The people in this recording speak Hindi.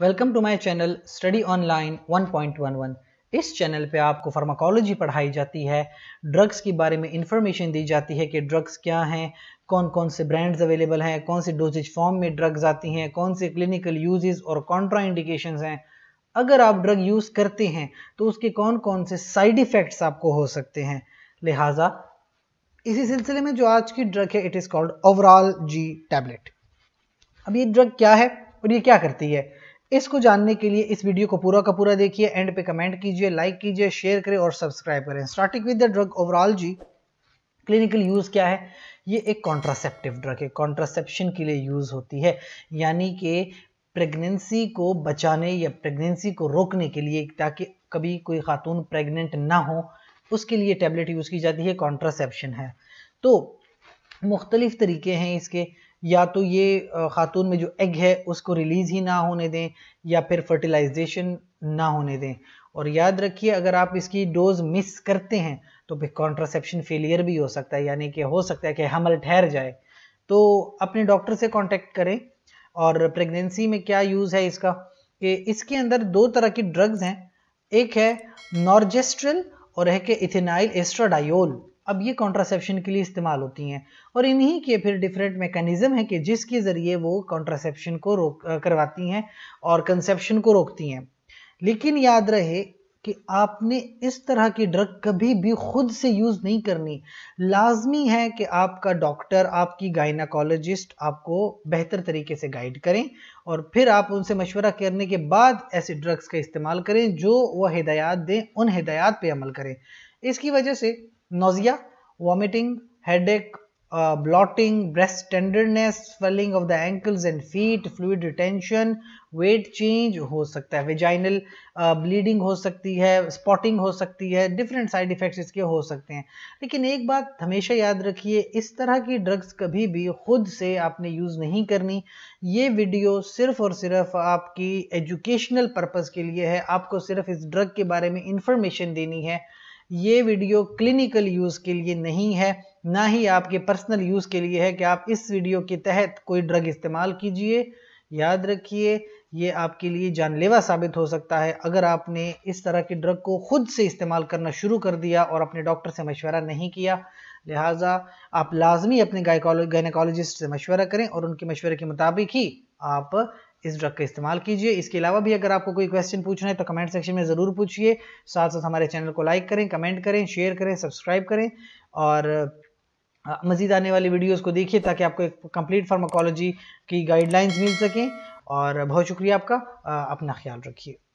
welcome to my channel study online 1.11 इस चैनल पे आपको फार्माकोलॉजी पढ़ाई जाती है ड्रग्स के बारे में इंफॉर्मेशन दी जाती है कि ड्रग्स क्या हैं कौन कौन से ब्रांड्स अवेलेबल हैं कौन से डोजेज फॉर्म में ड्रग्स आती हैं कौन से क्लिनिकल यूजेस और कॉन्ट्रा हैं अगर आप ड्रग यूज़ करते हैं तो उसके कौन कौन से साइड इफ़ेक्ट्स आपको हो सकते हैं लिहाजा इसी सिलसिले में जो आज की ड्रग है it is called Ovral G tablet अब ये ड्रग क्या है और ये क्या करती है इसको जानने के लिए इस वीडियो को पूरा का पूरा देखिए एंड पे कमेंट कीजिए लाइक कीजिए शेयर करें और सब्सक्राइब करें starting with the drug Ovral G clinical use क्या है ये एक कॉन्ट्रासेप्टिव ड्रग है कॉन्ट्रासेप्शन के लिए यूज़ होती है यानी कि प्रेगनेंसी को बचाने या प्रेगनेंसी को रोकने के लिए ताकि कभी कोई खातून प्रेग्नेंट ना हो उसके लिए टैबलेट यूज़ की जाती है कॉन्ट्रासेप्शन है तो मुख्तलिफ़ तरीके हैं इसके या तो ये खातून में जो एग है उसको रिलीज ही ना होने दें या फिर फर्टिलाइजेशन ना होने दें और याद रखिए अगर आप इसकी डोज मिस करते हैं तो फिर कॉन्ट्रासेप्शन फेलियर भी हो सकता है यानी कि हो सकता है कि हमल ठहर जाए तो अपने डॉक्टर से कांटेक्ट करें और प्रेगनेंसी में क्या यूज़ है इसका कि इसके अंदर दो तरह की ड्रग्स हैं एक है नॉर्जेस्ट्रल और है कि इथेनाइल एस्ट्राडायोल अब ये कॉन्ट्रासेप्शन के लिए इस्तेमाल होती हैं और इन्हीं के फिर डिफरेंट मेकनिज़म हैं कि जिसके ज़रिए वो कॉन्ट्रासेप्शन को रोक करवाती हैं और कंसेप्शन को रोकती हैं लेकिन याद रहे कि आपने इस तरह की ड्रग कभी भी खुद से यूज़ नहीं करनी लाजमी है कि आपका डॉक्टर आपकी गाइनाकोलॉजिस्ट आपको बेहतर तरीके से गाइड करें और फिर आप उनसे मशवरा करने के बाद ऐसे ड्रग्स का इस्तेमाल करें जो वह हिदायत दें उन हिदायत पे अमल करें इसकी वजह से nausea, vomiting, headache, uh, blotting, breast tenderness, swelling of the ankles and feet, fluid retention, weight change ho sakta hai vaginal uh, bleeding ho sakti hai spotting ho sakti hai different side effects iske ho sakte hain lekin ek baat hamesha yaad rakhiye is tarah ki drugs kabhi bhi khud se aapne use nahi karni ye video sirf aur sirf aapki educational purpose ke liye hai aapko sirf is drug ke bare mein information deni hai ये वीडियो क्लिनिकल यूज़ के लिए नहीं है ना ही आपके पर्सनल यूज़ के लिए है कि आप इस वीडियो के तहत कोई ड्रग इस्तेमाल कीजिए याद रखिए ये आपके लिए जानलेवा साबित हो सकता है अगर आपने इस तरह के ड्रग को खुद से इस्तेमाल करना शुरू कर दिया और अपने डॉक्टर से मशवरा नहीं किया लिहाजा आप लाजमी अपने गायकोलॉजिस्ट से मशवरा करें और उनके मशवरे के मुताबिक ही आप इस ड्रग का इस्तेमाल कीजिए इसके अलावा भी अगर आपको कोई क्वेश्चन पूछना है तो कमेंट सेक्शन में ज़रूर पूछिए साथ साथ हमारे चैनल को लाइक करें कमेंट करें शेयर करें सब्सक्राइब करें और मज़ीद आने वाली वीडियोस को देखिए ताकि आपको एक कंप्लीट फार्माकोलॉजी की गाइडलाइंस मिल सकें और बहुत शुक्रिया आपका अपना ख्याल रखिए